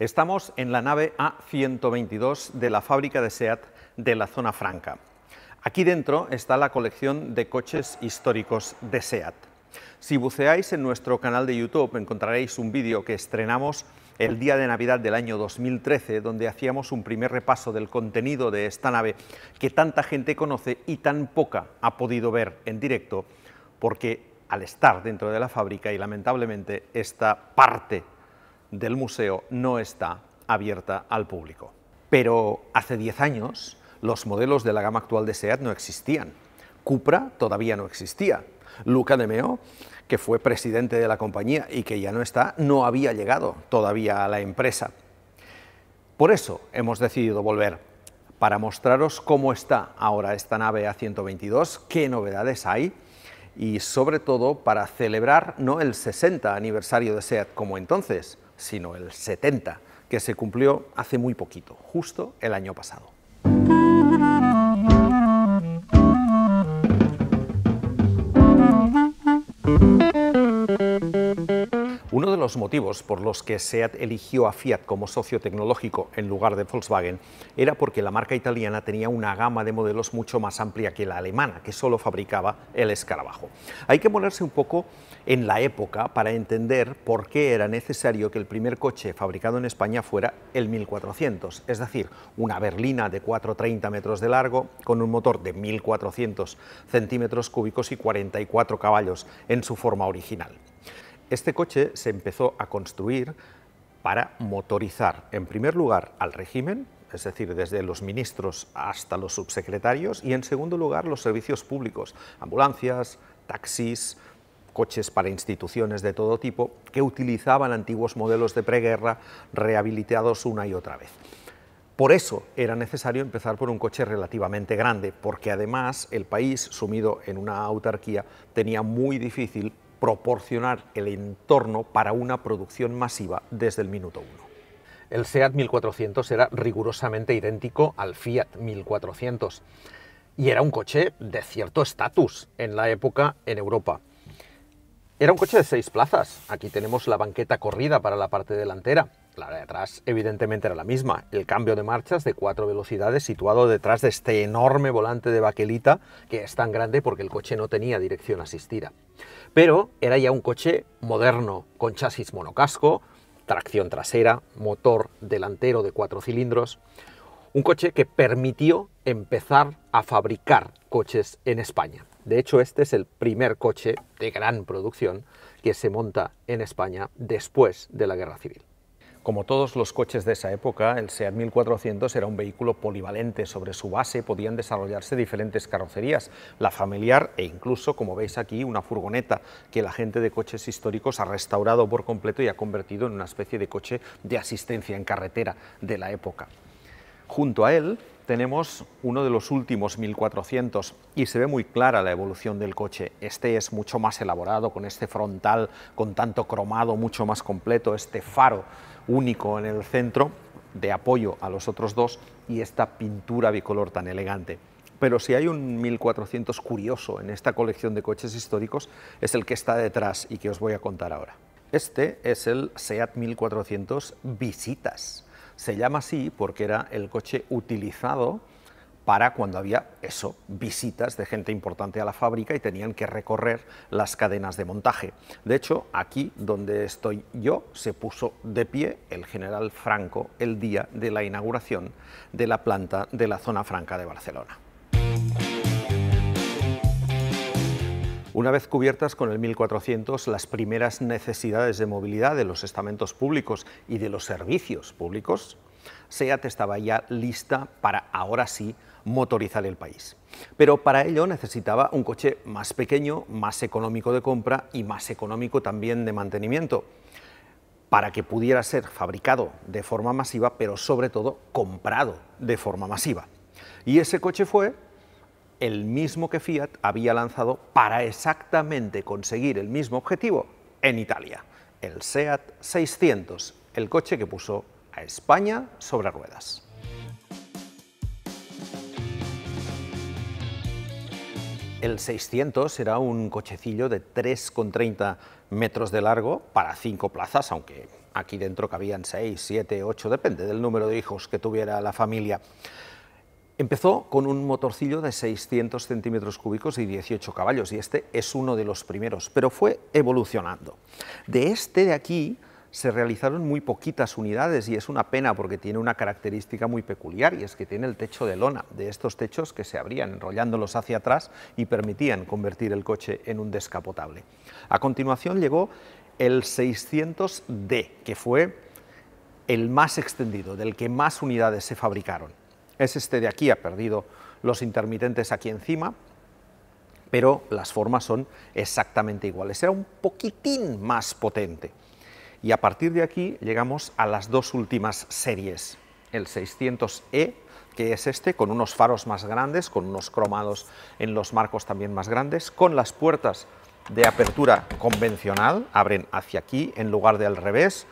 Estamos en la nave A122 de la fábrica de SEAT de la zona franca. Aquí dentro está la colección de coches históricos de SEAT. Si buceáis en nuestro canal de YouTube encontraréis un vídeo que estrenamos el día de Navidad del año 2013, donde hacíamos un primer repaso del contenido de esta nave que tanta gente conoce y tan poca ha podido ver en directo, porque al estar dentro de la fábrica y lamentablemente esta parte del museo no está abierta al público. Pero hace 10 años los modelos de la gama actual de SEAT no existían. Cupra todavía no existía. Luca de Meo, que fue presidente de la compañía y que ya no está, no había llegado todavía a la empresa. Por eso hemos decidido volver, para mostraros cómo está ahora esta nave A122, qué novedades hay y sobre todo para celebrar no el 60 aniversario de SEAT como entonces, sino el 70, que se cumplió hace muy poquito, justo el año pasado. Uno de los motivos por los que SEAT eligió a Fiat como socio tecnológico en lugar de Volkswagen era porque la marca italiana tenía una gama de modelos mucho más amplia que la alemana, que solo fabricaba el escarabajo. Hay que ponerse un poco en la época para entender por qué era necesario que el primer coche fabricado en España fuera el 1400, es decir, una berlina de 430 metros de largo con un motor de 1400 centímetros cúbicos y 44 caballos en su forma original. Este coche se empezó a construir para motorizar, en primer lugar, al régimen, es decir, desde los ministros hasta los subsecretarios, y en segundo lugar, los servicios públicos, ambulancias, taxis, coches para instituciones de todo tipo, que utilizaban antiguos modelos de preguerra rehabilitados una y otra vez. Por eso era necesario empezar por un coche relativamente grande, porque además el país, sumido en una autarquía, tenía muy difícil proporcionar el entorno para una producción masiva desde el minuto uno. El SEAT 1400 era rigurosamente idéntico al Fiat 1400 y era un coche de cierto estatus en la época en Europa. Era un coche de seis plazas. Aquí tenemos la banqueta corrida para la parte delantera. La de atrás evidentemente era la misma. El cambio de marchas de cuatro velocidades situado detrás de este enorme volante de baquelita que es tan grande porque el coche no tenía dirección asistida. Pero era ya un coche moderno, con chasis monocasco, tracción trasera, motor delantero de cuatro cilindros. Un coche que permitió empezar a fabricar coches en España. De hecho, este es el primer coche de gran producción que se monta en España después de la Guerra Civil. Como todos los coches de esa época, el SEAT 1400 era un vehículo polivalente. Sobre su base podían desarrollarse diferentes carrocerías, la familiar e incluso, como veis aquí, una furgoneta que la gente de coches históricos ha restaurado por completo y ha convertido en una especie de coche de asistencia en carretera de la época. Junto a él, tenemos uno de los últimos 1400 y se ve muy clara la evolución del coche. Este es mucho más elaborado, con este frontal, con tanto cromado, mucho más completo, este faro único en el centro de apoyo a los otros dos y esta pintura bicolor tan elegante. Pero si hay un 1400 curioso en esta colección de coches históricos, es el que está detrás y que os voy a contar ahora. Este es el SEAT 1400 Visitas se llama así porque era el coche utilizado para cuando había eso, visitas de gente importante a la fábrica y tenían que recorrer las cadenas de montaje. De hecho, aquí donde estoy yo se puso de pie el general Franco el día de la inauguración de la planta de la zona franca de Barcelona. Una vez cubiertas con el 1400 las primeras necesidades de movilidad de los estamentos públicos y de los servicios públicos, SEAT estaba ya lista para ahora sí motorizar el país. Pero para ello necesitaba un coche más pequeño, más económico de compra y más económico también de mantenimiento, para que pudiera ser fabricado de forma masiva, pero sobre todo comprado de forma masiva. Y ese coche fue el mismo que Fiat había lanzado para exactamente conseguir el mismo objetivo en Italia, el SEAT 600, el coche que puso a España sobre ruedas. El 600 era un cochecillo de 3,30 metros de largo para cinco plazas, aunque aquí dentro cabían 6, 7, 8, depende del número de hijos que tuviera la familia. Empezó con un motorcillo de 600 centímetros cúbicos y 18 caballos, y este es uno de los primeros, pero fue evolucionando. De este de aquí se realizaron muy poquitas unidades y es una pena porque tiene una característica muy peculiar y es que tiene el techo de lona, de estos techos que se abrían enrollándolos hacia atrás y permitían convertir el coche en un descapotable. A continuación llegó el 600D, que fue el más extendido, del que más unidades se fabricaron es este de aquí, ha perdido los intermitentes aquí encima, pero las formas son exactamente iguales. Era un poquitín más potente. Y a partir de aquí llegamos a las dos últimas series, el 600E, que es este, con unos faros más grandes, con unos cromados en los marcos también más grandes, con las puertas de apertura convencional, abren hacia aquí en lugar de al revés,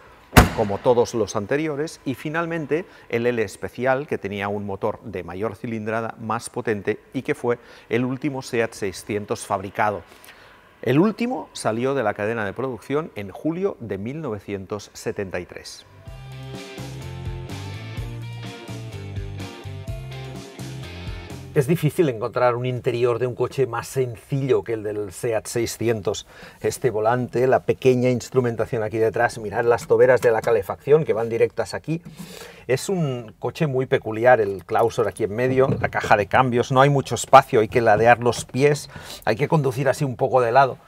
como todos los anteriores, y finalmente el L especial, que tenía un motor de mayor cilindrada más potente y que fue el último SEAT 600 fabricado. El último salió de la cadena de producción en julio de 1973. Es difícil encontrar un interior de un coche más sencillo que el del SEAT 600. Este volante, la pequeña instrumentación aquí detrás, mirar las toberas de la calefacción que van directas aquí. Es un coche muy peculiar, el clausor aquí en medio, la caja de cambios, no hay mucho espacio, hay que ladear los pies, hay que conducir así un poco de lado.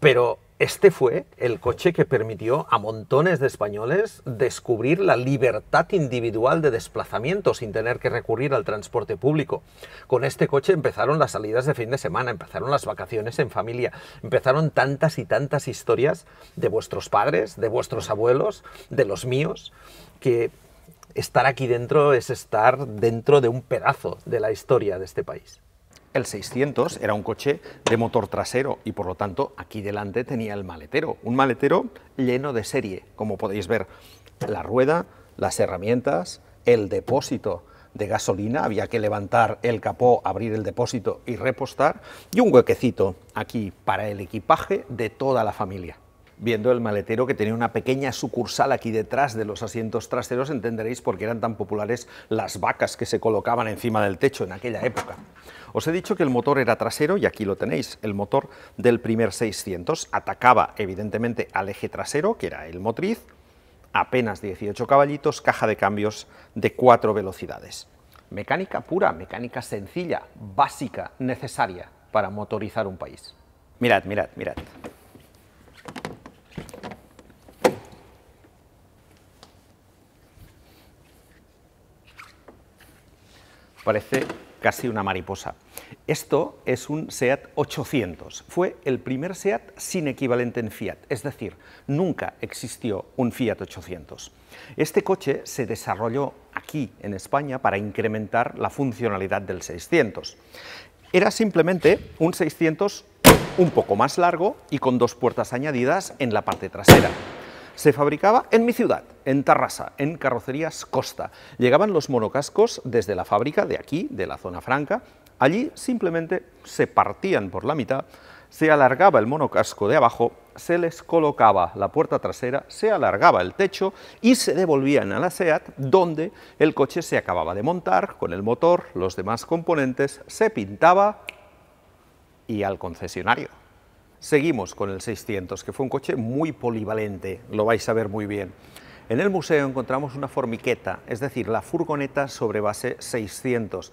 Pero este fue el coche que permitió a montones de españoles descubrir la libertad individual de desplazamiento sin tener que recurrir al transporte público. Con este coche empezaron las salidas de fin de semana, empezaron las vacaciones en familia, empezaron tantas y tantas historias de vuestros padres, de vuestros abuelos, de los míos, que estar aquí dentro es estar dentro de un pedazo de la historia de este país. El 600 era un coche de motor trasero y por lo tanto aquí delante tenía el maletero, un maletero lleno de serie, como podéis ver, la rueda, las herramientas, el depósito de gasolina, había que levantar el capó, abrir el depósito y repostar, y un huequecito aquí para el equipaje de toda la familia. Viendo el maletero que tenía una pequeña sucursal aquí detrás de los asientos traseros, entenderéis por qué eran tan populares las vacas que se colocaban encima del techo en aquella época. Os he dicho que el motor era trasero y aquí lo tenéis, el motor del primer 600. Atacaba evidentemente al eje trasero, que era el motriz, apenas 18 caballitos, caja de cambios de 4 velocidades. Mecánica pura, mecánica sencilla, básica, necesaria para motorizar un país. Mirad, mirad, mirad. Parece casi una mariposa. Esto es un SEAT 800. Fue el primer SEAT sin equivalente en Fiat, es decir, nunca existió un Fiat 800. Este coche se desarrolló aquí, en España, para incrementar la funcionalidad del 600. Era simplemente un 600 un poco más largo y con dos puertas añadidas en la parte trasera se fabricaba en mi ciudad, en Tarrasa, en Carrocerías Costa. Llegaban los monocascos desde la fábrica de aquí, de la zona franca. Allí simplemente se partían por la mitad, se alargaba el monocasco de abajo, se les colocaba la puerta trasera, se alargaba el techo y se devolvían a la SEAT donde el coche se acababa de montar con el motor, los demás componentes, se pintaba y al concesionario. Seguimos con el 600, que fue un coche muy polivalente, lo vais a ver muy bien. En el museo encontramos una formiqueta, es decir, la furgoneta sobre base 600.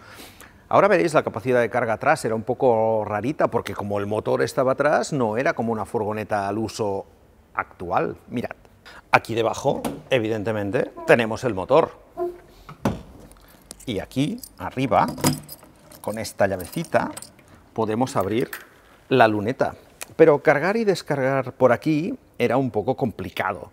Ahora veréis la capacidad de carga atrás era un poco rarita porque como el motor estaba atrás no era como una furgoneta al uso actual. Mirad, aquí debajo evidentemente tenemos el motor y aquí arriba con esta llavecita podemos abrir la luneta. Pero cargar y descargar por aquí era un poco complicado.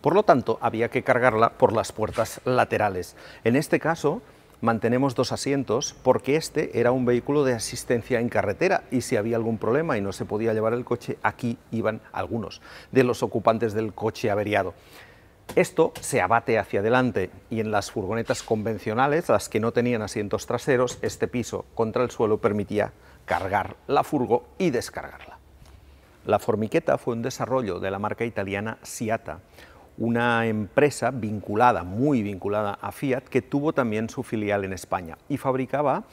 Por lo tanto, había que cargarla por las puertas laterales. En este caso, mantenemos dos asientos porque este era un vehículo de asistencia en carretera y si había algún problema y no se podía llevar el coche, aquí iban algunos de los ocupantes del coche averiado. Esto se abate hacia adelante y en las furgonetas convencionales, las que no tenían asientos traseros, este piso contra el suelo permitía cargar la furgo y descargarla. La formiqueta fue un desarrollo de la marca italiana Siata, una empresa vinculada, muy vinculada a Fiat, que tuvo también su filial en España y fabricaba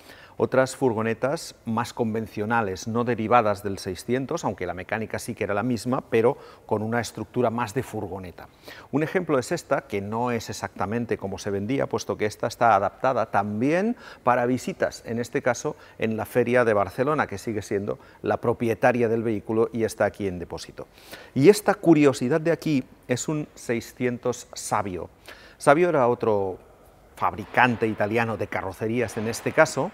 otras furgonetas más convencionales, no derivadas del 600, aunque la mecánica sí que era la misma, pero con una estructura más de furgoneta. Un ejemplo es esta, que no es exactamente como se vendía, puesto que esta está adaptada también para visitas, en este caso en la Feria de Barcelona, que sigue siendo la propietaria del vehículo y está aquí en depósito. Y esta curiosidad de aquí es un 600 Sabio. Sabio era otro fabricante italiano de carrocerías en este caso,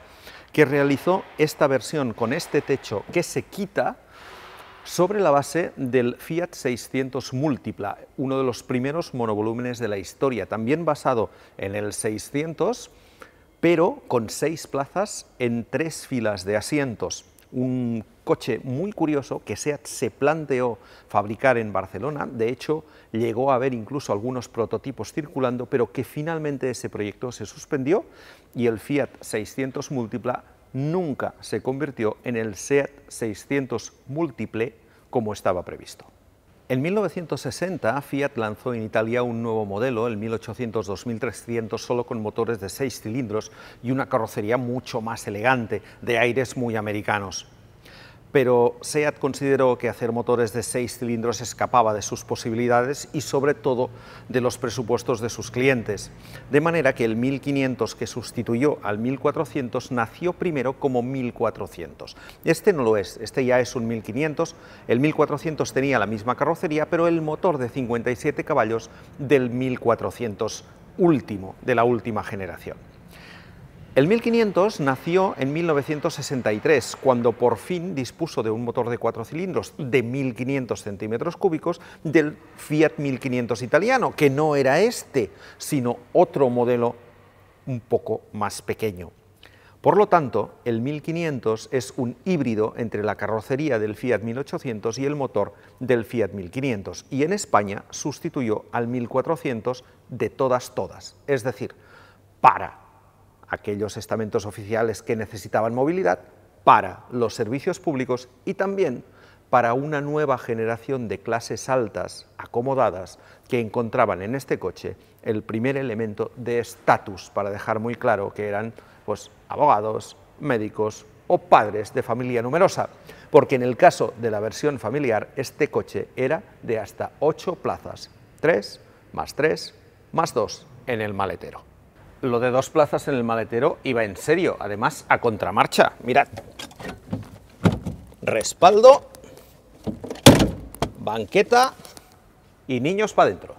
que realizó esta versión con este techo que se quita sobre la base del Fiat 600 Múltipla, uno de los primeros monovolúmenes de la historia, también basado en el 600, pero con seis plazas en tres filas de asientos, un coche muy curioso que SEAT se planteó fabricar en Barcelona. De hecho, llegó a haber incluso algunos prototipos circulando, pero que finalmente ese proyecto se suspendió y el Fiat 600 Múltipla nunca se convirtió en el SEAT 600 Múltiple como estaba previsto. En 1960, Fiat lanzó en Italia un nuevo modelo, el 1800-2300, solo con motores de seis cilindros y una carrocería mucho más elegante, de aires muy americanos pero SEAT consideró que hacer motores de seis cilindros escapaba de sus posibilidades y sobre todo de los presupuestos de sus clientes, de manera que el 1500 que sustituyó al 1400 nació primero como 1400. Este no lo es, este ya es un 1500, el 1400 tenía la misma carrocería, pero el motor de 57 caballos del 1400 último, de la última generación. El 1500 nació en 1963, cuando por fin dispuso de un motor de cuatro cilindros de 1500 centímetros cúbicos del Fiat 1500 italiano, que no era este, sino otro modelo un poco más pequeño. Por lo tanto, el 1500 es un híbrido entre la carrocería del Fiat 1800 y el motor del Fiat 1500, y en España sustituyó al 1400 de todas todas, es decir, para aquellos estamentos oficiales que necesitaban movilidad para los servicios públicos y también para una nueva generación de clases altas, acomodadas, que encontraban en este coche el primer elemento de estatus, para dejar muy claro que eran pues, abogados, médicos o padres de familia numerosa, porque en el caso de la versión familiar, este coche era de hasta ocho plazas, Tres, más tres, más dos en el maletero lo de dos plazas en el maletero iba en serio, además a contramarcha. Mirad. Respaldo, banqueta y niños para adentro.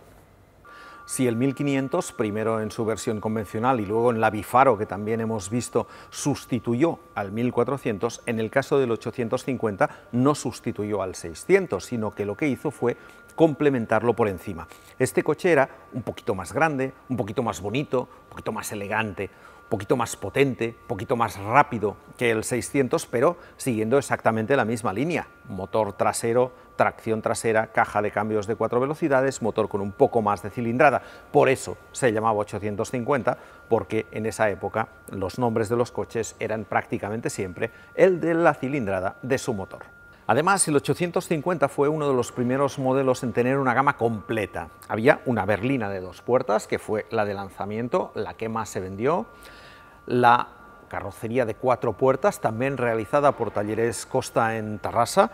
Si el 1500, primero en su versión convencional y luego en la Bifaro, que también hemos visto, sustituyó al 1400, en el caso del 850 no sustituyó al 600, sino que lo que hizo fue complementarlo por encima. Este coche era un poquito más grande, un poquito más bonito, un poquito más elegante, un poquito más potente, un poquito más rápido que el 600, pero siguiendo exactamente la misma línea. Motor trasero, tracción trasera, caja de cambios de cuatro velocidades, motor con un poco más de cilindrada. Por eso se llamaba 850, porque en esa época los nombres de los coches eran prácticamente siempre el de la cilindrada de su motor. Además, el 850 fue uno de los primeros modelos en tener una gama completa. Había una berlina de dos puertas, que fue la de lanzamiento, la que más se vendió, la carrocería de cuatro puertas, también realizada por Talleres Costa en Tarrasa,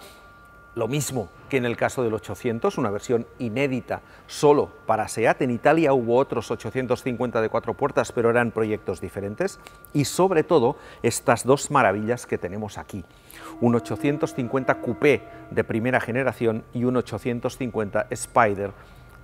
lo mismo que en el caso del 800, una versión inédita solo para SEAT. En Italia hubo otros 850 de cuatro puertas, pero eran proyectos diferentes. Y sobre todo, estas dos maravillas que tenemos aquí. Un 850 Coupé de primera generación y un 850 Spider,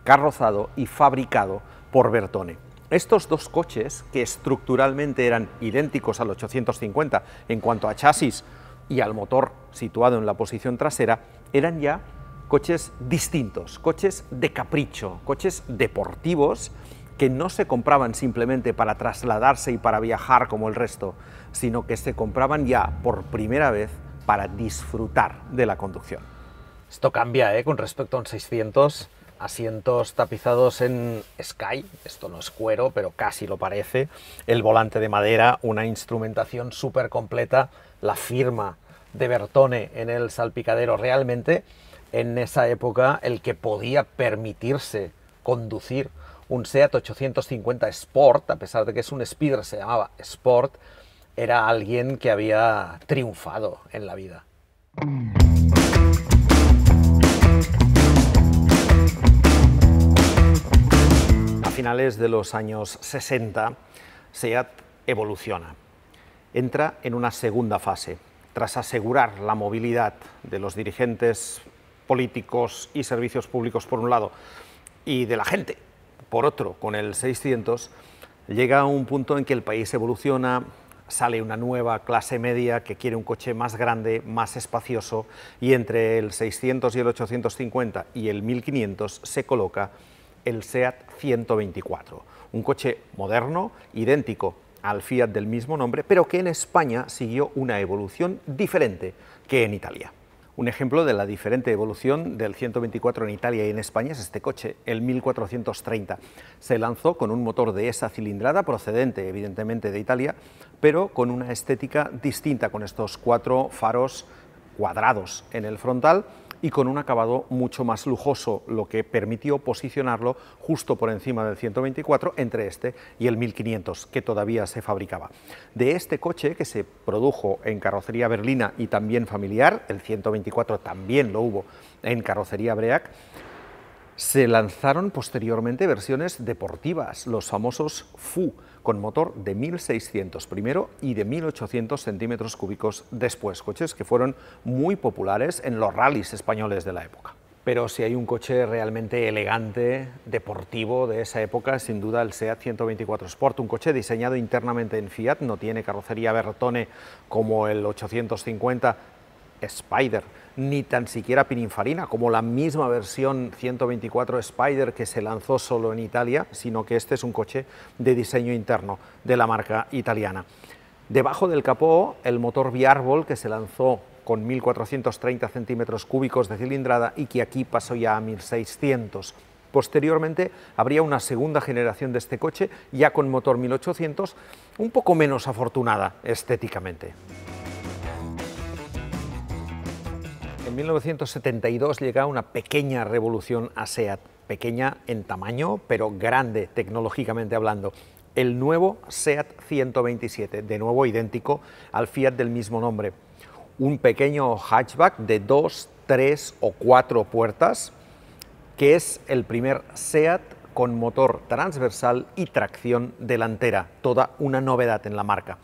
carrozado y fabricado por Bertone. Estos dos coches, que estructuralmente eran idénticos al 850 en cuanto a chasis y al motor situado en la posición trasera, eran ya coches distintos, coches de capricho, coches deportivos que no se compraban simplemente para trasladarse y para viajar como el resto, sino que se compraban ya por primera vez para disfrutar de la conducción. Esto cambia ¿eh? con respecto a un 600, asientos tapizados en Sky, esto no es cuero, pero casi lo parece, el volante de madera, una instrumentación súper completa, la firma de Bertone en el salpicadero. Realmente, en esa época, el que podía permitirse conducir un Seat 850 Sport, a pesar de que es un Speeder, se llamaba Sport, era alguien que había triunfado en la vida. A finales de los años 60, SEAT evoluciona. Entra en una segunda fase, tras asegurar la movilidad de los dirigentes políticos y servicios públicos por un lado y de la gente por otro con el 600, llega un punto en que el país evoluciona, sale una nueva clase media que quiere un coche más grande, más espacioso y entre el 600 y el 850 y el 1500 se coloca el SEAT 124, un coche moderno, idéntico al Fiat del mismo nombre, pero que en España siguió una evolución diferente que en Italia. Un ejemplo de la diferente evolución del 124 en Italia y en España es este coche, el 1430. Se lanzó con un motor de esa cilindrada procedente evidentemente de Italia, pero con una estética distinta, con estos cuatro faros cuadrados en el frontal y con un acabado mucho más lujoso, lo que permitió posicionarlo justo por encima del 124 entre este y el 1500 que todavía se fabricaba. De este coche que se produjo en carrocería berlina y también familiar, el 124 también lo hubo en carrocería Breac, se lanzaron posteriormente versiones deportivas, los famosos FU, con motor de 1600 primero y de 1800 centímetros cúbicos después, coches que fueron muy populares en los rallies españoles de la época. Pero si hay un coche realmente elegante, deportivo de esa época, sin duda el SEAT 124 Sport, un coche diseñado internamente en Fiat, no tiene carrocería Bertone como el 850 Spider, ni tan siquiera Pininfarina, como la misma versión 124 Spider que se lanzó solo en Italia, sino que este es un coche de diseño interno de la marca italiana. Debajo del capó, el motor Biarbol que se lanzó con 1.430 centímetros cúbicos de cilindrada y que aquí pasó ya a 1.600. Posteriormente habría una segunda generación de este coche, ya con motor 1800, un poco menos afortunada estéticamente. En 1972 llega una pequeña revolución a SEAT, pequeña en tamaño, pero grande tecnológicamente hablando. El nuevo SEAT 127, de nuevo idéntico al Fiat del mismo nombre. Un pequeño hatchback de dos, tres o cuatro puertas, que es el primer SEAT con motor transversal y tracción delantera, toda una novedad en la marca.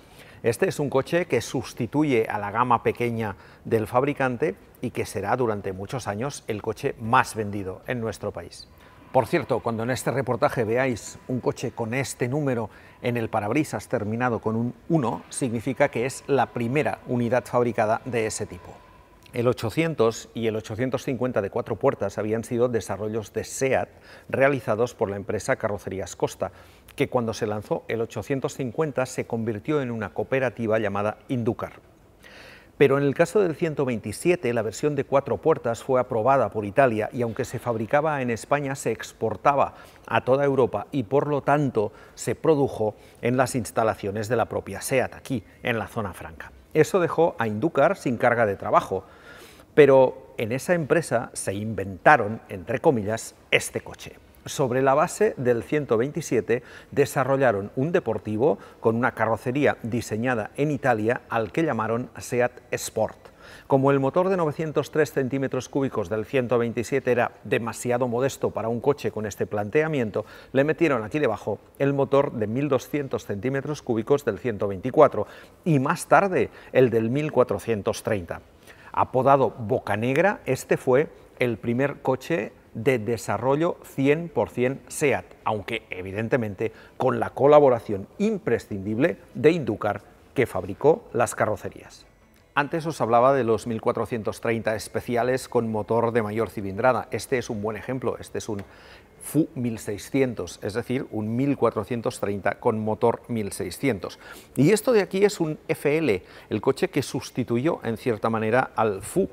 Este es un coche que sustituye a la gama pequeña del fabricante y que será durante muchos años el coche más vendido en nuestro país. Por cierto, cuando en este reportaje veáis un coche con este número en el parabrisas terminado con un 1, significa que es la primera unidad fabricada de ese tipo. El 800 y el 850 de cuatro puertas habían sido desarrollos de SEAT realizados por la empresa Carrocerías Costa, que cuando se lanzó el 850 se convirtió en una cooperativa llamada Inducar. Pero en el caso del 127, la versión de cuatro puertas fue aprobada por Italia y aunque se fabricaba en España, se exportaba a toda Europa y por lo tanto se produjo en las instalaciones de la propia SEAT, aquí, en la zona franca. Eso dejó a Inducar sin carga de trabajo, pero en esa empresa se inventaron, entre comillas, este coche sobre la base del 127 desarrollaron un deportivo con una carrocería diseñada en Italia al que llamaron SEAT Sport. Como el motor de 903 centímetros cúbicos del 127 era demasiado modesto para un coche con este planteamiento, le metieron aquí debajo el motor de 1200 centímetros cúbicos del 124 y más tarde el del 1430. Apodado Boca Negra, este fue el primer coche de desarrollo 100% SEAT, aunque evidentemente con la colaboración imprescindible de Inducar, que fabricó las carrocerías. Antes os hablaba de los 1430 especiales con motor de mayor cilindrada. Este es un buen ejemplo, este es un FU 1600, es decir, un 1430 con motor 1600. Y esto de aquí es un FL, el coche que sustituyó en cierta manera al FU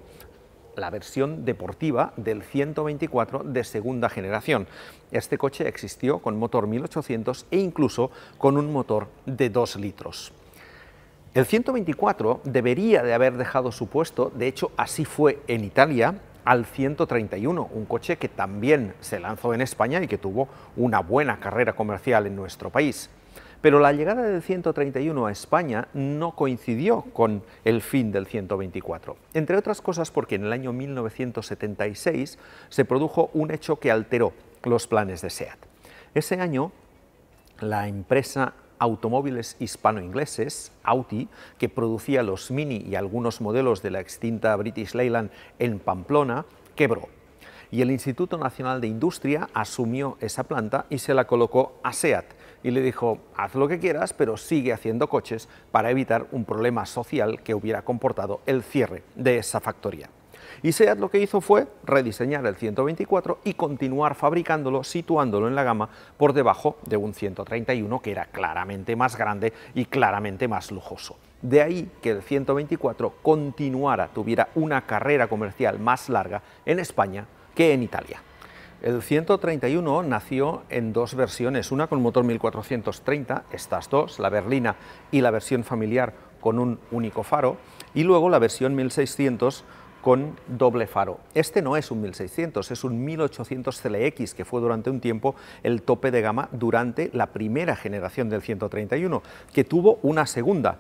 la versión deportiva del 124 de segunda generación. Este coche existió con motor 1800 e incluso con un motor de 2 litros. El 124 debería de haber dejado su puesto, de hecho así fue en Italia, al 131, un coche que también se lanzó en España y que tuvo una buena carrera comercial en nuestro país. Pero la llegada del 131 a España no coincidió con el fin del 124, entre otras cosas porque en el año 1976 se produjo un hecho que alteró los planes de SEAT. Ese año, la empresa Automóviles Hispano-Ingleses, Audi, que producía los Mini y algunos modelos de la extinta British Leyland en Pamplona, quebró y el Instituto Nacional de Industria asumió esa planta y se la colocó a SEAT y le dijo, haz lo que quieras, pero sigue haciendo coches para evitar un problema social que hubiera comportado el cierre de esa factoría. Y SEAT lo que hizo fue rediseñar el 124 y continuar fabricándolo, situándolo en la gama por debajo de un 131 que era claramente más grande y claramente más lujoso. De ahí que el 124 continuara, tuviera una carrera comercial más larga en España que en Italia. El 131 nació en dos versiones, una con motor 1430, estas dos, la berlina y la versión familiar con un único faro, y luego la versión 1600 con doble faro. Este no es un 1600, es un 1800 CLX, que fue durante un tiempo el tope de gama durante la primera generación del 131, que tuvo una segunda,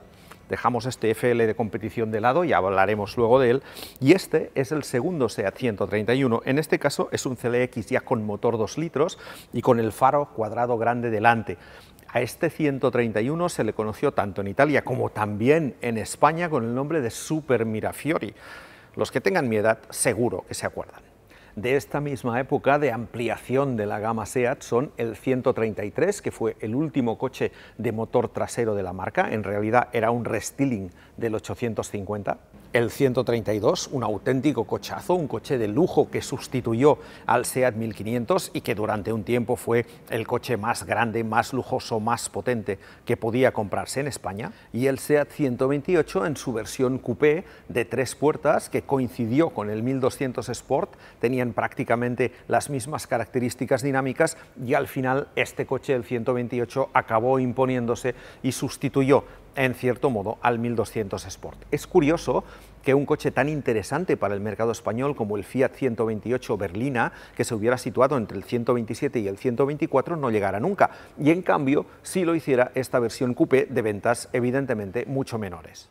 Dejamos este FL de competición de lado y hablaremos luego de él. Y este es el segundo SEAT 131. En este caso es un CLX ya con motor 2 litros y con el faro cuadrado grande delante. A este 131 se le conoció tanto en Italia como también en España con el nombre de Super Mirafiori. Los que tengan mi edad seguro que se acuerdan de esta misma época de ampliación de la gama SEAT son el 133, que fue el último coche de motor trasero de la marca, en realidad era un restyling del 850, el 132, un auténtico cochazo, un coche de lujo que sustituyó al SEAT 1500 y que durante un tiempo fue el coche más grande, más lujoso, más potente que podía comprarse en España, y el SEAT 128 en su versión coupé de tres puertas que coincidió con el 1200 Sport, tenía prácticamente las mismas características dinámicas y al final este coche, el 128, acabó imponiéndose y sustituyó en cierto modo al 1200 Sport. Es curioso que un coche tan interesante para el mercado español como el Fiat 128 Berlina, que se hubiera situado entre el 127 y el 124, no llegara nunca. Y en cambio, si lo hiciera esta versión coupé de ventas evidentemente mucho menores.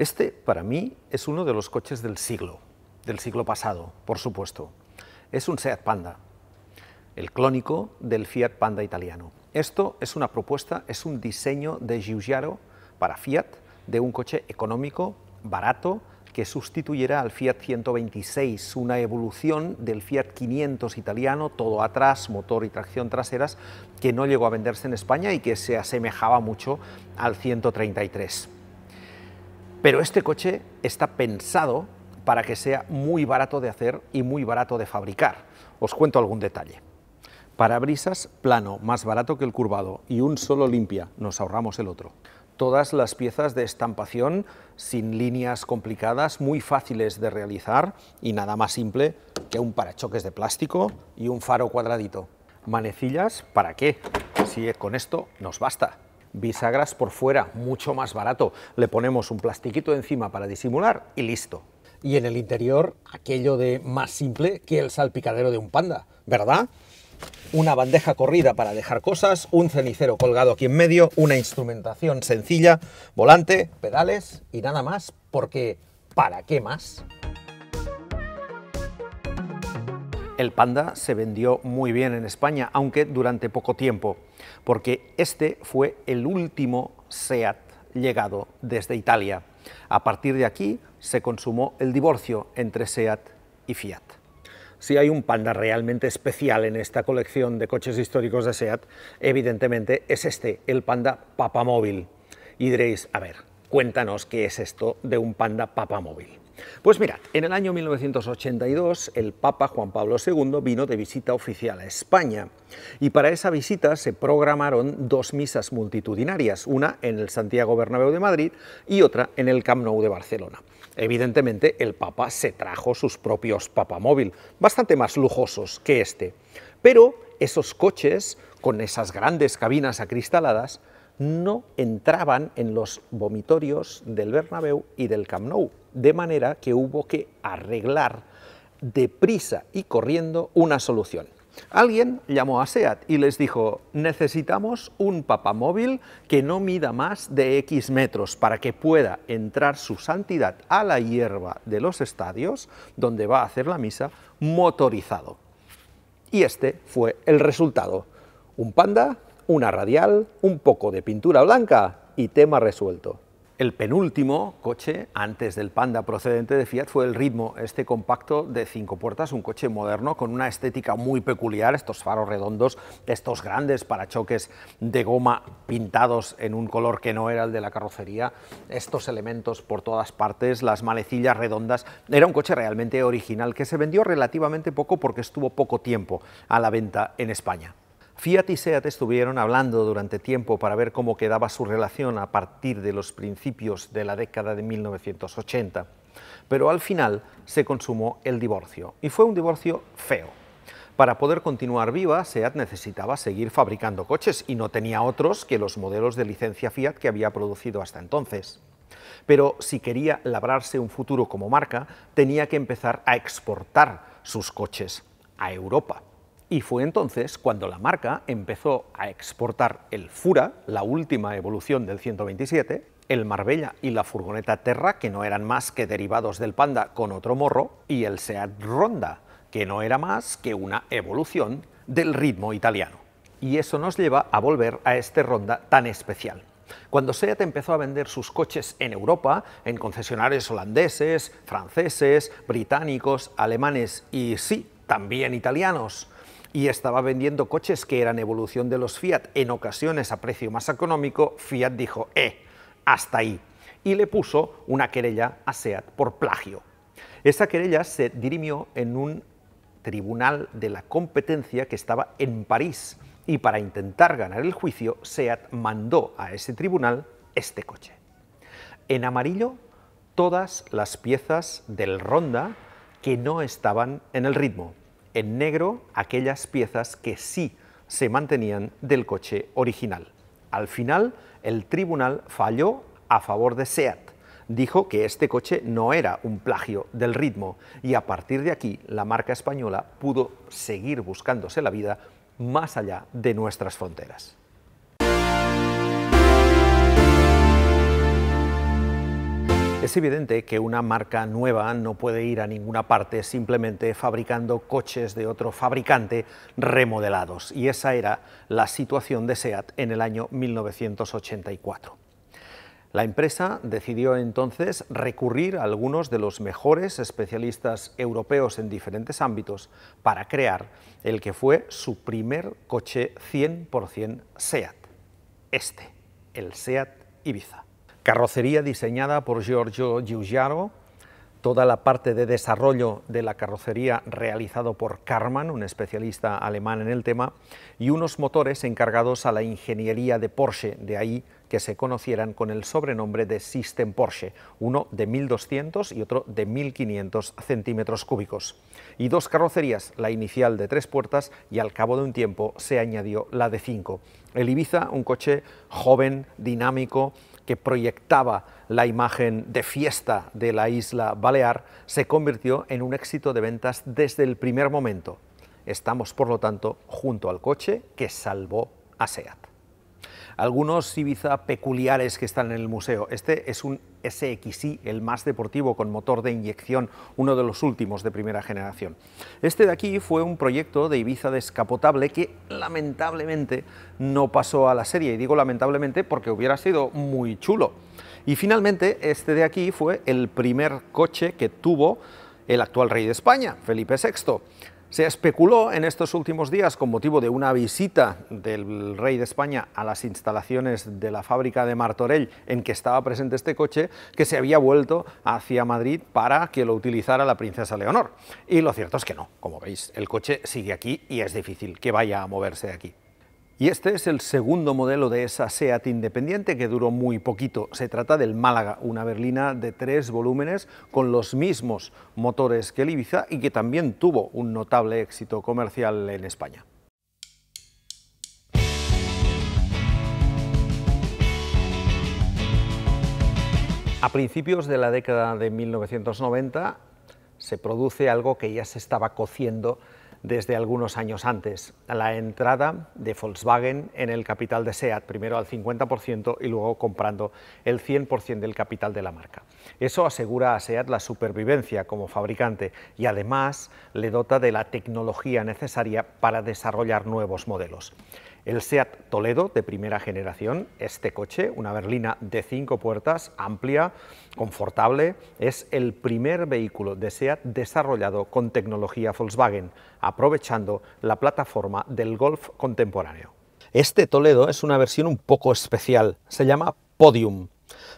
Este, para mí, es uno de los coches del siglo, del siglo pasado, por supuesto. Es un Seat Panda, el clónico del Fiat Panda italiano. Esto es una propuesta, es un diseño de Giugiaro para Fiat de un coche económico, barato, que sustituyera al Fiat 126, una evolución del Fiat 500 italiano, todo atrás, motor y tracción traseras, que no llegó a venderse en España y que se asemejaba mucho al 133. Pero este coche está pensado para que sea muy barato de hacer y muy barato de fabricar. Os cuento algún detalle. Parabrisas plano, más barato que el curvado y un solo limpia, nos ahorramos el otro. Todas las piezas de estampación sin líneas complicadas, muy fáciles de realizar y nada más simple que un parachoques de plástico y un faro cuadradito. Manecillas, ¿para qué? Si con esto nos basta bisagras por fuera, mucho más barato. Le ponemos un plastiquito encima para disimular y listo. Y en el interior, aquello de más simple que el salpicadero de un panda, ¿verdad? Una bandeja corrida para dejar cosas, un cenicero colgado aquí en medio, una instrumentación sencilla, volante, pedales y nada más, porque ¿para qué más? el Panda se vendió muy bien en España, aunque durante poco tiempo, porque este fue el último SEAT llegado desde Italia. A partir de aquí se consumó el divorcio entre SEAT y Fiat. Si hay un Panda realmente especial en esta colección de coches históricos de SEAT, evidentemente es este, el Panda Papamóvil. Y diréis, a ver, cuéntanos qué es esto de un Panda Papamóvil. Pues mirad, en el año 1982 el Papa Juan Pablo II vino de visita oficial a España y para esa visita se programaron dos misas multitudinarias, una en el Santiago Bernabéu de Madrid y otra en el Camp Nou de Barcelona. Evidentemente el Papa se trajo sus propios papamóvil, bastante más lujosos que este, pero esos coches con esas grandes cabinas acristaladas no entraban en los vomitorios del Bernabéu y del Camp Nou de manera que hubo que arreglar deprisa y corriendo una solución. Alguien llamó a SEAT y les dijo, necesitamos un papamóvil que no mida más de X metros para que pueda entrar su santidad a la hierba de los estadios, donde va a hacer la misa, motorizado. Y este fue el resultado. Un panda, una radial, un poco de pintura blanca y tema resuelto. El penúltimo coche antes del Panda procedente de Fiat fue el Ritmo, este compacto de cinco puertas, un coche moderno con una estética muy peculiar, estos faros redondos, estos grandes parachoques de goma pintados en un color que no era el de la carrocería, estos elementos por todas partes, las malecillas redondas. Era un coche realmente original que se vendió relativamente poco porque estuvo poco tiempo a la venta en España. Fiat y SEAT estuvieron hablando durante tiempo para ver cómo quedaba su relación a partir de los principios de la década de 1980, pero al final se consumó el divorcio, y fue un divorcio feo. Para poder continuar viva, SEAT necesitaba seguir fabricando coches y no tenía otros que los modelos de licencia Fiat que había producido hasta entonces. Pero si quería labrarse un futuro como marca, tenía que empezar a exportar sus coches a Europa. Y fue entonces cuando la marca empezó a exportar el Fura, la última evolución del 127, el Marbella y la furgoneta Terra, que no eran más que derivados del Panda con otro morro, y el Seat Ronda, que no era más que una evolución del ritmo italiano. Y eso nos lleva a volver a este Ronda tan especial. Cuando SEAT empezó a vender sus coches en Europa, en concesionarios holandeses, franceses, británicos, alemanes y sí, también italianos, y estaba vendiendo coches que eran evolución de los Fiat en ocasiones a precio más económico, Fiat dijo, eh, hasta ahí, y le puso una querella a SEAT por plagio. Esa querella se dirimió en un tribunal de la competencia que estaba en París y para intentar ganar el juicio, SEAT mandó a ese tribunal este coche. En amarillo, todas las piezas del Ronda que no estaban en el ritmo en negro aquellas piezas que sí se mantenían del coche original. Al final, el tribunal falló a favor de SEAT. Dijo que este coche no era un plagio del ritmo y a partir de aquí la marca española pudo seguir buscándose la vida más allá de nuestras fronteras. Es evidente que una marca nueva no puede ir a ninguna parte simplemente fabricando coches de otro fabricante remodelados, y esa era la situación de SEAT en el año 1984. La empresa decidió entonces recurrir a algunos de los mejores especialistas europeos en diferentes ámbitos para crear el que fue su primer coche 100% SEAT, este, el SEAT Ibiza. Carrocería diseñada por Giorgio Giugiaro, toda la parte de desarrollo de la carrocería realizado por Karmann, un especialista alemán en el tema, y unos motores encargados a la ingeniería de Porsche, de ahí que se conocieran con el sobrenombre de System Porsche, uno de 1200 y otro de 1500 centímetros cúbicos. Y dos carrocerías, la inicial de tres puertas y al cabo de un tiempo se añadió la de cinco. El Ibiza, un coche joven, dinámico, que proyectaba la imagen de fiesta de la isla Balear, se convirtió en un éxito de ventas desde el primer momento. Estamos, por lo tanto, junto al coche que salvó a SEAT algunos Ibiza peculiares que están en el museo. Este es un SXI, el más deportivo con motor de inyección, uno de los últimos de primera generación. Este de aquí fue un proyecto de Ibiza descapotable que lamentablemente no pasó a la serie, y digo lamentablemente porque hubiera sido muy chulo. Y finalmente, este de aquí fue el primer coche que tuvo el actual rey de España, Felipe VI. Se especuló en estos últimos días, con motivo de una visita del rey de España a las instalaciones de la fábrica de Martorell en que estaba presente este coche, que se había vuelto hacia Madrid para que lo utilizara la princesa Leonor. Y lo cierto es que no, como veis, el coche sigue aquí y es difícil que vaya a moverse de aquí. Y este es el segundo modelo de esa SEAT independiente que duró muy poquito. Se trata del Málaga, una berlina de tres volúmenes con los mismos motores que el Ibiza y que también tuvo un notable éxito comercial en España. A principios de la década de 1990 se produce algo que ya se estaba cociendo desde algunos años antes, la entrada de Volkswagen en el capital de SEAT, primero al 50% y luego comprando el 100% del capital de la marca. Eso asegura a SEAT la supervivencia como fabricante y además le dota de la tecnología necesaria para desarrollar nuevos modelos. El SEAT Toledo de primera generación, este coche, una berlina de cinco puertas, amplia, confortable, es el primer vehículo de SEAT desarrollado con tecnología Volkswagen, aprovechando la plataforma del Golf contemporáneo. Este Toledo es una versión un poco especial, se llama Podium.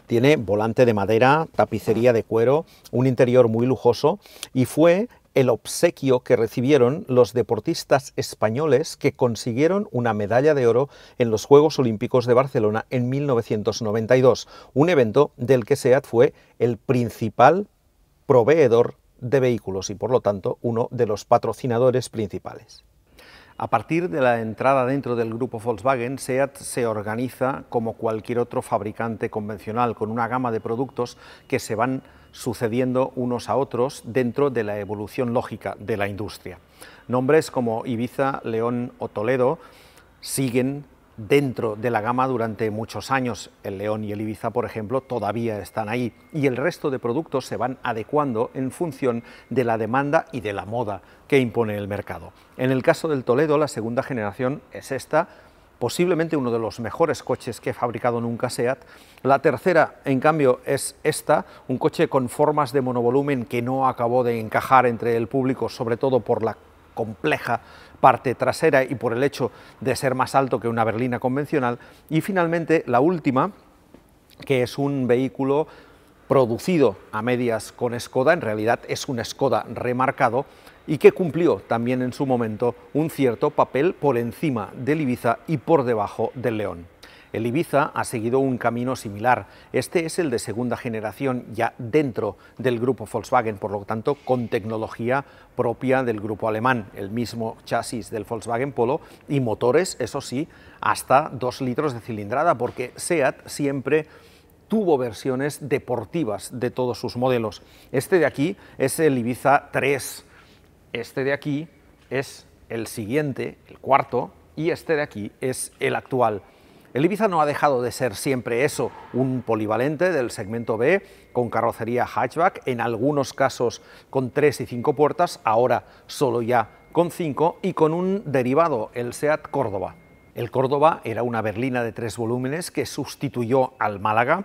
Tiene volante de madera, tapicería de cuero, un interior muy lujoso y fue el obsequio que recibieron los deportistas españoles que consiguieron una medalla de oro en los Juegos Olímpicos de Barcelona en 1992, un evento del que SEAT fue el principal proveedor de vehículos y por lo tanto uno de los patrocinadores principales. A partir de la entrada dentro del grupo Volkswagen, SEAT se organiza como cualquier otro fabricante convencional, con una gama de productos que se van sucediendo unos a otros dentro de la evolución lógica de la industria. Nombres como Ibiza, León o Toledo siguen dentro de la gama durante muchos años. El León y el Ibiza, por ejemplo, todavía están ahí y el resto de productos se van adecuando en función de la demanda y de la moda que impone el mercado. En el caso del Toledo, la segunda generación es esta, posiblemente uno de los mejores coches que he fabricado nunca SEAT. La tercera, en cambio, es esta, un coche con formas de monovolumen que no acabó de encajar entre el público, sobre todo por la compleja parte trasera y por el hecho de ser más alto que una berlina convencional. Y finalmente la última, que es un vehículo producido a medias con Skoda, en realidad es un Skoda remarcado y que cumplió también en su momento un cierto papel por encima del Ibiza y por debajo del León. El Ibiza ha seguido un camino similar. Este es el de segunda generación ya dentro del grupo Volkswagen, por lo tanto con tecnología propia del grupo alemán, el mismo chasis del Volkswagen Polo y motores, eso sí, hasta 2 litros de cilindrada, porque SEAT siempre tuvo versiones deportivas de todos sus modelos. Este de aquí es el Ibiza 3, este de aquí es el siguiente, el cuarto, y este de aquí es el actual. El Ibiza no ha dejado de ser siempre eso, un polivalente del segmento B con carrocería hatchback, en algunos casos con tres y cinco puertas, ahora solo ya con cinco y con un derivado, el Seat Córdoba. El Córdoba era una berlina de tres volúmenes que sustituyó al Málaga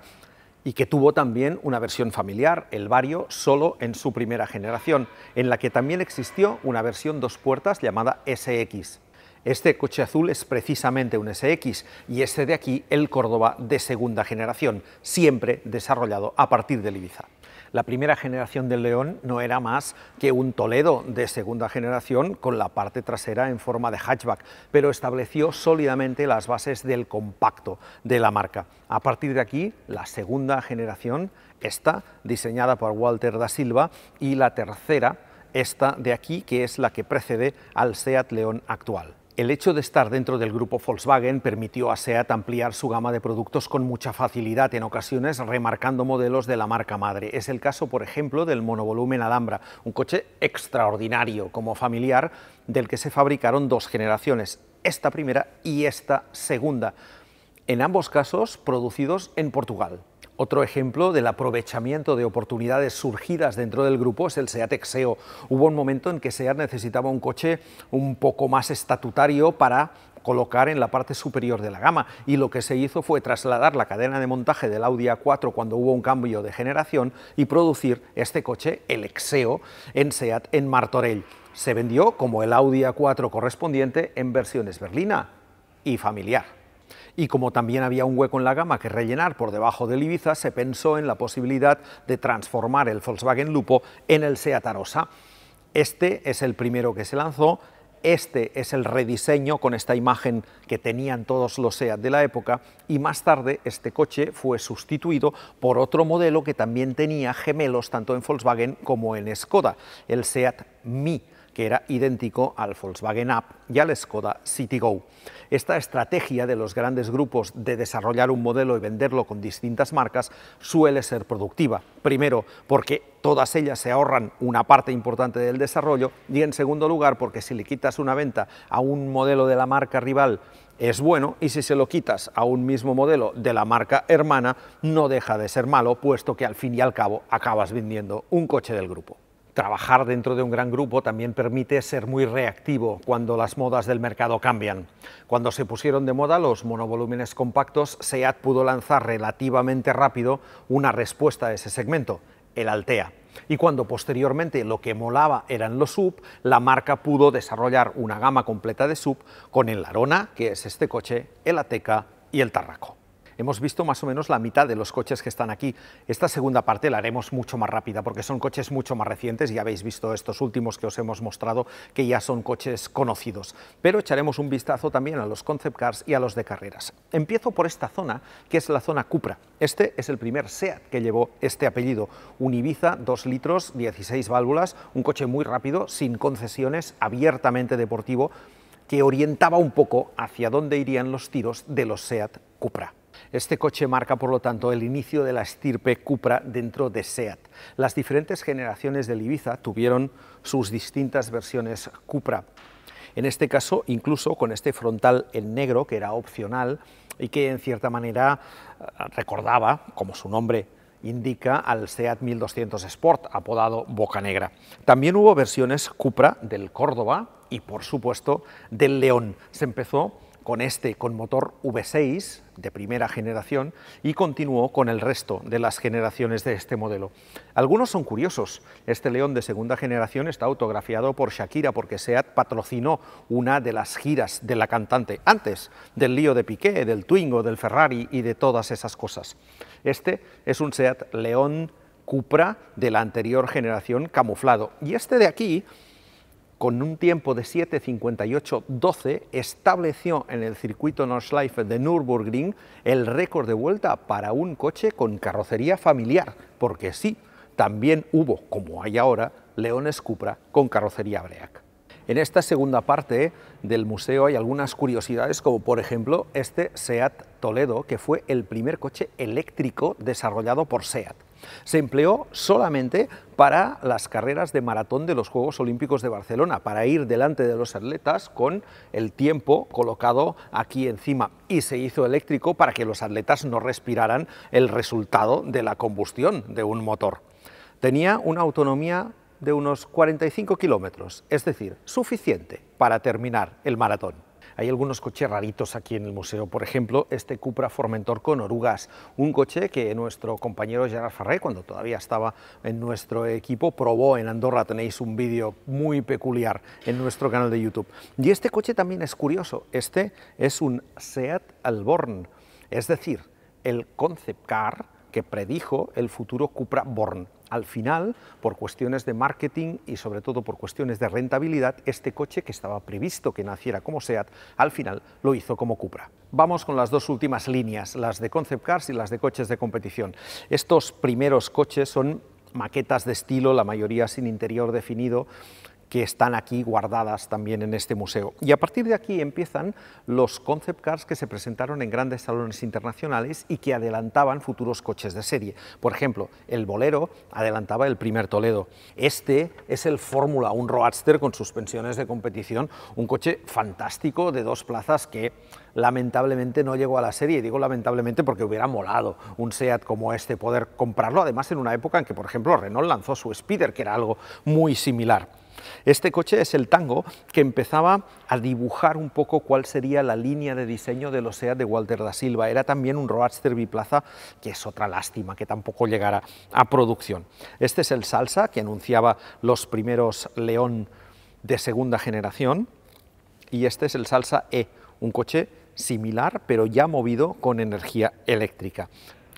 y que tuvo también una versión familiar, el Vario, solo en su primera generación, en la que también existió una versión dos puertas llamada SX. Este coche azul es precisamente un SX y este de aquí el Córdoba de segunda generación, siempre desarrollado a partir del Ibiza. La primera generación del León no era más que un Toledo de segunda generación con la parte trasera en forma de hatchback, pero estableció sólidamente las bases del compacto de la marca. A partir de aquí, la segunda generación, esta diseñada por Walter da Silva, y la tercera, esta de aquí, que es la que precede al SEAT León actual. El hecho de estar dentro del grupo Volkswagen permitió a SEAT ampliar su gama de productos con mucha facilidad, en ocasiones remarcando modelos de la marca madre. Es el caso, por ejemplo, del monovolumen Alhambra, un coche extraordinario como familiar del que se fabricaron dos generaciones, esta primera y esta segunda, en ambos casos producidos en Portugal. Otro ejemplo del aprovechamiento de oportunidades surgidas dentro del grupo es el SEAT Exeo. Hubo un momento en que SEAT necesitaba un coche un poco más estatutario para colocar en la parte superior de la gama y lo que se hizo fue trasladar la cadena de montaje del Audi A4 cuando hubo un cambio de generación y producir este coche, el Exeo, en SEAT en Martorell. Se vendió como el Audi A4 correspondiente en versiones berlina y familiar y como también había un hueco en la gama que rellenar por debajo del Ibiza, se pensó en la posibilidad de transformar el Volkswagen Lupo en el Seat Arosa. Este es el primero que se lanzó, este es el rediseño con esta imagen que tenían todos los SEAT de la época y más tarde este coche fue sustituido por otro modelo que también tenía gemelos tanto en Volkswagen como en Skoda, el SEAT Mi que era idéntico al Volkswagen App y al Skoda Citygo. Esta estrategia de los grandes grupos de desarrollar un modelo y venderlo con distintas marcas suele ser productiva. Primero, porque todas ellas se ahorran una parte importante del desarrollo y en segundo lugar, porque si le quitas una venta a un modelo de la marca rival es bueno y si se lo quitas a un mismo modelo de la marca hermana no deja de ser malo, puesto que al fin y al cabo acabas vendiendo un coche del grupo. Trabajar dentro de un gran grupo también permite ser muy reactivo cuando las modas del mercado cambian. Cuando se pusieron de moda los monovolúmenes compactos, SEAT pudo lanzar relativamente rápido una respuesta a ese segmento, el Altea. Y cuando posteriormente lo que molaba eran los sub, la marca pudo desarrollar una gama completa de sub con el Larona, que es este coche, el Ateca y el Tarraco hemos visto más o menos la mitad de los coches que están aquí. Esta segunda parte la haremos mucho más rápida porque son coches mucho más recientes, y habéis visto estos últimos que os hemos mostrado que ya son coches conocidos, pero echaremos un vistazo también a los concept cars y a los de carreras. Empiezo por esta zona, que es la zona Cupra. Este es el primer SEAT que llevó este apellido, un Ibiza 2 litros, 16 válvulas, un coche muy rápido, sin concesiones, abiertamente deportivo, que orientaba un poco hacia dónde irían los tiros de los SEAT Cupra. Este coche marca, por lo tanto, el inicio de la estirpe Cupra dentro de SEAT. Las diferentes generaciones del Ibiza tuvieron sus distintas versiones Cupra. En este caso, incluso con este frontal en negro, que era opcional y que en cierta manera recordaba, como su nombre indica al SEAT 1200 Sport, apodado Boca Negra. También hubo versiones Cupra del Córdoba y, por supuesto, del León. Se empezó con este con motor V6 de primera generación y continuó con el resto de las generaciones de este modelo. Algunos son curiosos. Este León de segunda generación está autografiado por Shakira porque SEAT patrocinó una de las giras de la cantante antes del lío de Piqué, del Twingo, del Ferrari y de todas esas cosas. Este es un SEAT León Cupra de la anterior generación camuflado y este de aquí con un tiempo de 7.58.12, estableció en el circuito Nordschleife de Nürburgring el récord de vuelta para un coche con carrocería familiar, porque sí, también hubo, como hay ahora, Leones Cupra con carrocería Breac. En esta segunda parte del museo hay algunas curiosidades, como por ejemplo este SEAT Toledo, que fue el primer coche eléctrico desarrollado por SEAT. Se empleó solamente para las carreras de maratón de los Juegos Olímpicos de Barcelona, para ir delante de los atletas con el tiempo colocado aquí encima. Y se hizo eléctrico para que los atletas no respiraran el resultado de la combustión de un motor. Tenía una autonomía de unos 45 kilómetros, es decir, suficiente para terminar el maratón. Hay algunos coches raritos aquí en el museo, por ejemplo, este Cupra Formentor con orugas, un coche que nuestro compañero Gerard Farré, cuando todavía estaba en nuestro equipo, probó en Andorra, tenéis un vídeo muy peculiar en nuestro canal de YouTube. Y este coche también es curioso, este es un Seat Alborn, es decir, el concept car que predijo el futuro Cupra Born al final, por cuestiones de marketing y sobre todo por cuestiones de rentabilidad, este coche que estaba previsto que naciera como SEAT, al final lo hizo como Cupra. Vamos con las dos últimas líneas, las de concept cars y las de coches de competición. Estos primeros coches son maquetas de estilo, la mayoría sin interior definido, que están aquí guardadas también en este museo. Y a partir de aquí empiezan los concept cars que se presentaron en grandes salones internacionales y que adelantaban futuros coches de serie. Por ejemplo, el Bolero adelantaba el primer Toledo. Este es el Fórmula, un Roadster con suspensiones de competición, un coche fantástico de dos plazas que lamentablemente no llegó a la serie. Y digo lamentablemente porque hubiera molado un SEAT como este poder comprarlo, además en una época en que, por ejemplo, Renault lanzó su Speeder, que era algo muy similar. Este coche es el Tango que empezaba a dibujar un poco cuál sería la línea de diseño del Osea de Walter da Silva. Era también un Roadster biplaza, que es otra lástima, que tampoco llegara a producción. Este es el Salsa, que anunciaba los primeros León de segunda generación. Y este es el Salsa E, un coche similar, pero ya movido con energía eléctrica.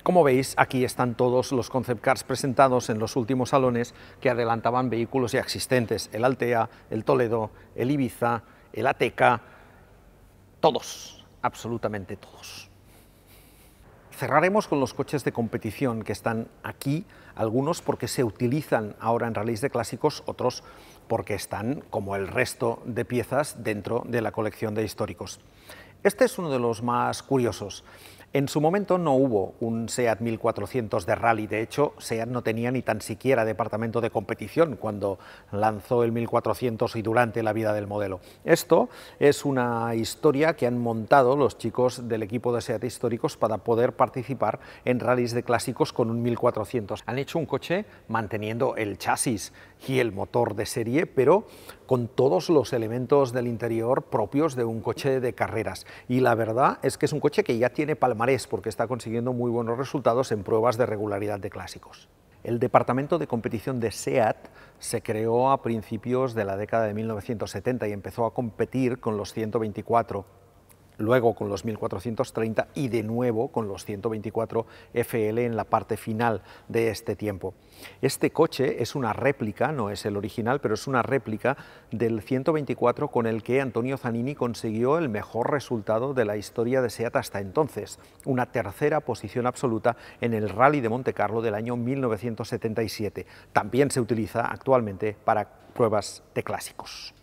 Como veis, aquí están todos los concept cars presentados en los últimos salones que adelantaban vehículos ya existentes, el Altea, el Toledo, el Ibiza, el Ateca, todos, absolutamente todos. Cerraremos con los coches de competición que están aquí, algunos porque se utilizan ahora en rallies de clásicos, otros porque están, como el resto de piezas, dentro de la colección de históricos. Este es uno de los más curiosos. En su momento no hubo un SEAT 1400 de rally, de hecho SEAT no tenía ni tan siquiera departamento de competición cuando lanzó el 1400 y durante la vida del modelo. Esto es una historia que han montado los chicos del equipo de SEAT Históricos para poder participar en rallies de clásicos con un 1400. Han hecho un coche manteniendo el chasis y el motor de serie, pero con todos los elementos del interior propios de un coche de carreras. Y la verdad es que es un coche que ya tiene palmas porque está consiguiendo muy buenos resultados en pruebas de regularidad de clásicos. El departamento de competición de SEAT se creó a principios de la década de 1970 y empezó a competir con los 124 luego con los 1430 y de nuevo con los 124 FL en la parte final de este tiempo. Este coche es una réplica, no es el original, pero es una réplica del 124 con el que Antonio Zanini consiguió el mejor resultado de la historia de SEAT hasta entonces, una tercera posición absoluta en el Rally de Monte Carlo del año 1977. También se utiliza actualmente para pruebas de clásicos.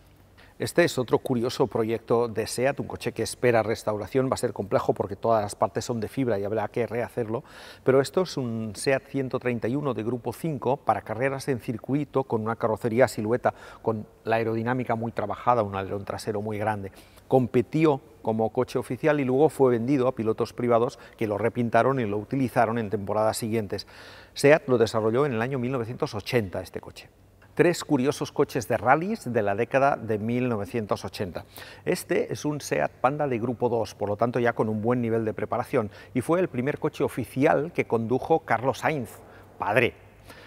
Este es otro curioso proyecto de SEAT, un coche que espera restauración, va a ser complejo porque todas las partes son de fibra y habrá que rehacerlo, pero esto es un SEAT 131 de grupo 5 para carreras en circuito con una carrocería silueta, con la aerodinámica muy trabajada, un alerón trasero muy grande. Competió como coche oficial y luego fue vendido a pilotos privados que lo repintaron y lo utilizaron en temporadas siguientes. SEAT lo desarrolló en el año 1980 este coche tres curiosos coches de rallies de la década de 1980. Este es un SEAT Panda de Grupo 2, por lo tanto ya con un buen nivel de preparación, y fue el primer coche oficial que condujo Carlos Sainz, padre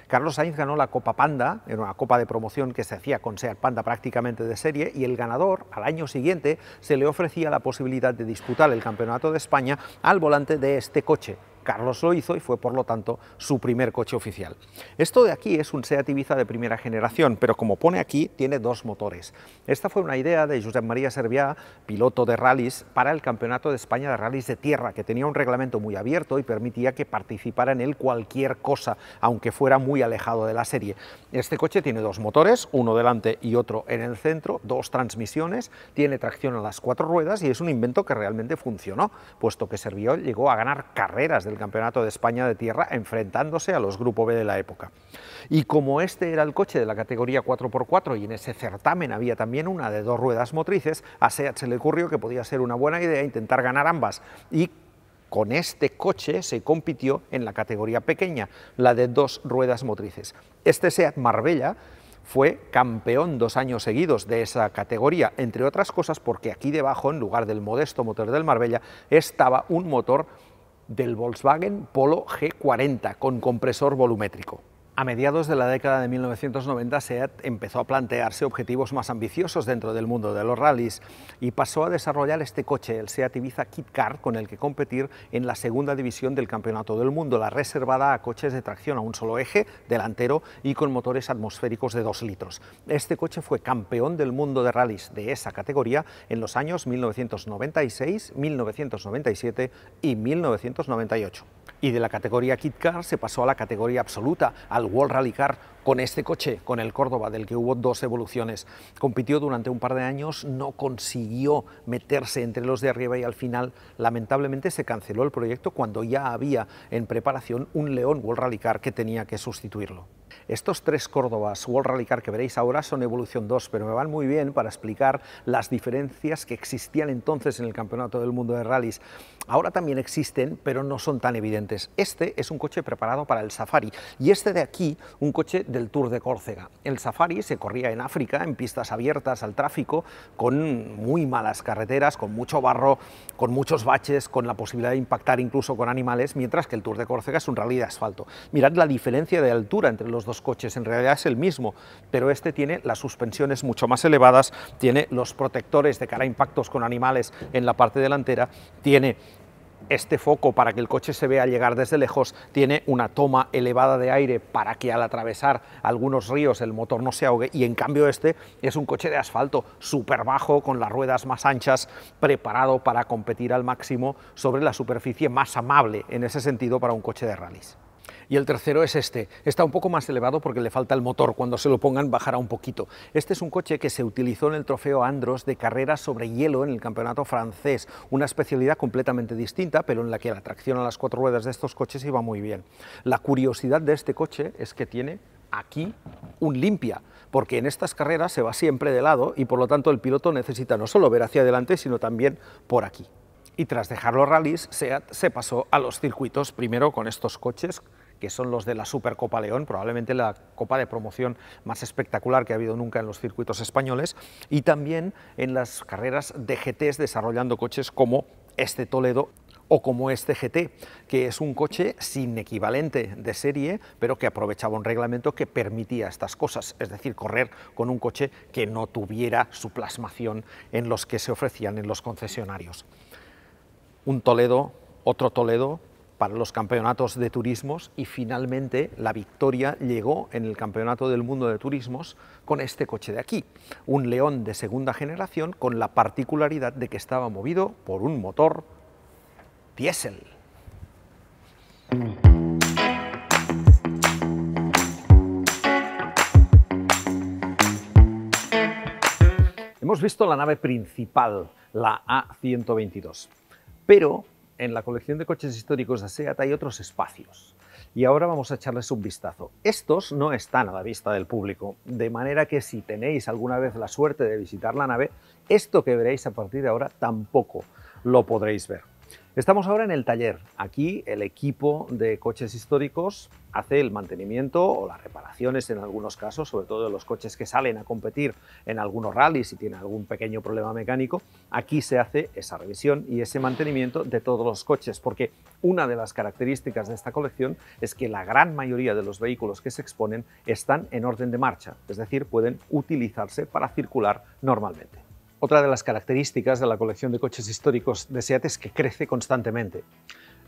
Carlos Sainz ganó la Copa Panda, era una copa de promoción que se hacía con Seat Panda prácticamente de serie, y el ganador, al año siguiente, se le ofrecía la posibilidad de disputar el Campeonato de España al volante de este coche, Carlos lo hizo y fue por lo tanto su primer coche oficial. Esto de aquí es un Seat Ibiza de primera generación, pero como pone aquí, tiene dos motores. Esta fue una idea de Josep María Serviá, piloto de rallies, para el Campeonato de España de Rallies de Tierra, que tenía un reglamento muy abierto y permitía que participara en él cualquier cosa, aunque fuera muy alejado de la serie. Este coche tiene dos motores, uno delante y otro en el centro, dos transmisiones, tiene tracción a las cuatro ruedas y es un invento que realmente funcionó, puesto que Servió llegó a ganar carreras de el Campeonato de España de Tierra, enfrentándose a los Grupo B de la época. Y como este era el coche de la categoría 4x4 y en ese certamen había también una de dos ruedas motrices, a SEAT se le ocurrió que podía ser una buena idea intentar ganar ambas y con este coche se compitió en la categoría pequeña, la de dos ruedas motrices. Este SEAT Marbella fue campeón dos años seguidos de esa categoría, entre otras cosas porque aquí debajo, en lugar del modesto motor del Marbella, estaba un motor del Volkswagen Polo G40 con compresor volumétrico. A mediados de la década de 1990, SEAT empezó a plantearse objetivos más ambiciosos dentro del mundo de los rallies y pasó a desarrollar este coche, el SEAT Ibiza Kit Car, con el que competir en la segunda división del Campeonato del Mundo, la reservada a coches de tracción a un solo eje, delantero y con motores atmosféricos de 2 litros. Este coche fue campeón del mundo de rallies de esa categoría en los años 1996, 1997 y 1998. Y de la categoría Kit Car se pasó a la categoría absoluta, al World Rally Car con este coche, con el Córdoba, del que hubo dos evoluciones. Compitió durante un par de años, no consiguió meterse entre los de arriba y al final, lamentablemente, se canceló el proyecto cuando ya había en preparación un León World Rally Car que tenía que sustituirlo. Estos tres Córdobas World Rally Car que veréis ahora son Evolución 2, pero me van muy bien para explicar las diferencias que existían entonces en el Campeonato del Mundo de Rallys. Ahora también existen, pero no son tan evidentes. Este es un coche preparado para el safari y este de aquí, un coche del Tour de Córcega. El safari se corría en África, en pistas abiertas al tráfico, con muy malas carreteras, con mucho barro, con muchos baches, con la posibilidad de impactar incluso con animales, mientras que el Tour de Córcega es un rally de asfalto. Mirad la diferencia de altura entre los dos coches, en realidad es el mismo, pero este tiene las suspensiones mucho más elevadas, tiene los protectores de cara a impactos con animales en la parte delantera, tiene este foco para que el coche se vea llegar desde lejos tiene una toma elevada de aire para que al atravesar algunos ríos el motor no se ahogue y en cambio este es un coche de asfalto súper bajo con las ruedas más anchas preparado para competir al máximo sobre la superficie más amable en ese sentido para un coche de rallies y el tercero es este. Está un poco más elevado porque le falta el motor, cuando se lo pongan bajará un poquito. Este es un coche que se utilizó en el trofeo Andros de carreras sobre hielo en el campeonato francés, una especialidad completamente distinta, pero en la que la tracción a las cuatro ruedas de estos coches iba muy bien. La curiosidad de este coche es que tiene aquí un limpia, porque en estas carreras se va siempre de lado y por lo tanto el piloto necesita no solo ver hacia adelante, sino también por aquí. Y tras dejar los rallies, SEAT se pasó a los circuitos, primero con estos coches que son los de la Supercopa León, probablemente la copa de promoción más espectacular que ha habido nunca en los circuitos españoles, y también en las carreras de GTs desarrollando coches como este Toledo o como este GT, que es un coche sin equivalente de serie, pero que aprovechaba un reglamento que permitía estas cosas, es decir, correr con un coche que no tuviera su plasmación en los que se ofrecían en los concesionarios. Un Toledo, otro Toledo, para los campeonatos de turismos y finalmente la victoria llegó en el Campeonato del Mundo de Turismos con este coche de aquí, un León de segunda generación con la particularidad de que estaba movido por un motor diésel. Hemos visto la nave principal, la A122, pero en la colección de coches históricos de SEAT hay otros espacios y ahora vamos a echarles un vistazo. Estos no están a la vista del público, de manera que si tenéis alguna vez la suerte de visitar la nave, esto que veréis a partir de ahora tampoco lo podréis ver. Estamos ahora en el taller. Aquí el equipo de coches históricos hace el mantenimiento o las reparaciones en algunos casos, sobre todo los coches que salen a competir en algunos rallies y tienen algún pequeño problema mecánico. Aquí se hace esa revisión y ese mantenimiento de todos los coches, porque una de las características de esta colección es que la gran mayoría de los vehículos que se exponen están en orden de marcha, es decir, pueden utilizarse para circular normalmente. Otra de las características de la colección de coches históricos de SEAT es que crece constantemente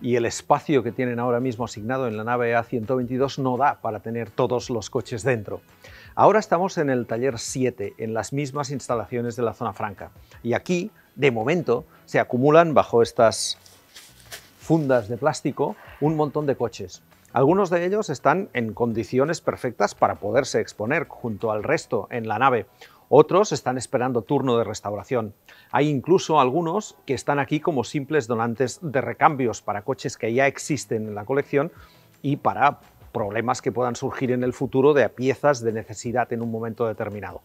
y el espacio que tienen ahora mismo asignado en la nave A122 no da para tener todos los coches dentro. Ahora estamos en el taller 7, en las mismas instalaciones de la zona franca. Y aquí, de momento, se acumulan bajo estas fundas de plástico un montón de coches. Algunos de ellos están en condiciones perfectas para poderse exponer junto al resto en la nave. Otros están esperando turno de restauración. Hay incluso algunos que están aquí como simples donantes de recambios para coches que ya existen en la colección y para problemas que puedan surgir en el futuro de piezas de necesidad en un momento determinado.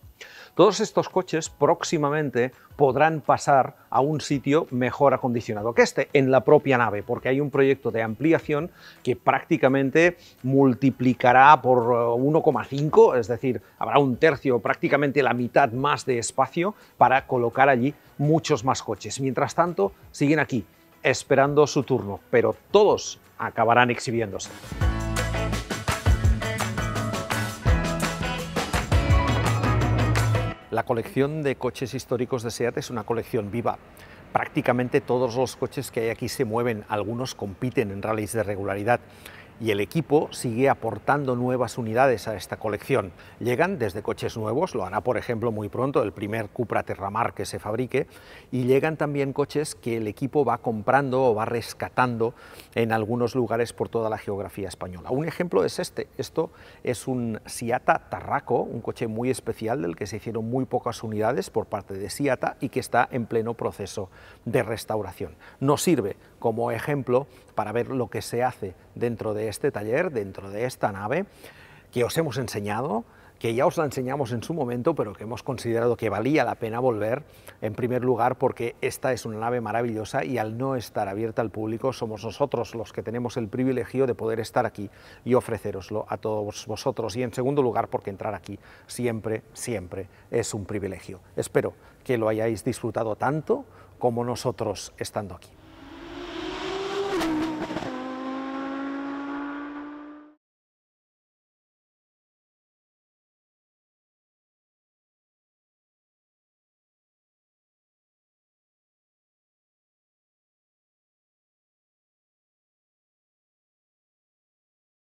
Todos estos coches próximamente podrán pasar a un sitio mejor acondicionado que este, en la propia nave, porque hay un proyecto de ampliación que prácticamente multiplicará por 1,5, eh, es decir, habrá un tercio, prácticamente la mitad más de espacio para colocar allí muchos más coches. Mientras tanto, siguen aquí, esperando su turno, pero todos acabarán exhibiéndose. La colección de coches históricos de SEAT es una colección viva. Prácticamente todos los coches que hay aquí se mueven, algunos compiten en rallies de regularidad y el equipo sigue aportando nuevas unidades a esta colección. Llegan desde coches nuevos, lo hará por ejemplo muy pronto el primer Cupra Terramar que se fabrique, y llegan también coches que el equipo va comprando o va rescatando en algunos lugares por toda la geografía española. Un ejemplo es este, esto es un Siata Tarraco, un coche muy especial del que se hicieron muy pocas unidades por parte de Siata y que está en pleno proceso de restauración. No sirve como ejemplo para ver lo que se hace dentro de este taller, dentro de esta nave, que os hemos enseñado, que ya os la enseñamos en su momento, pero que hemos considerado que valía la pena volver, en primer lugar porque esta es una nave maravillosa y al no estar abierta al público somos nosotros los que tenemos el privilegio de poder estar aquí y ofreceroslo a todos vosotros. Y en segundo lugar porque entrar aquí siempre, siempre es un privilegio. Espero que lo hayáis disfrutado tanto como nosotros estando aquí.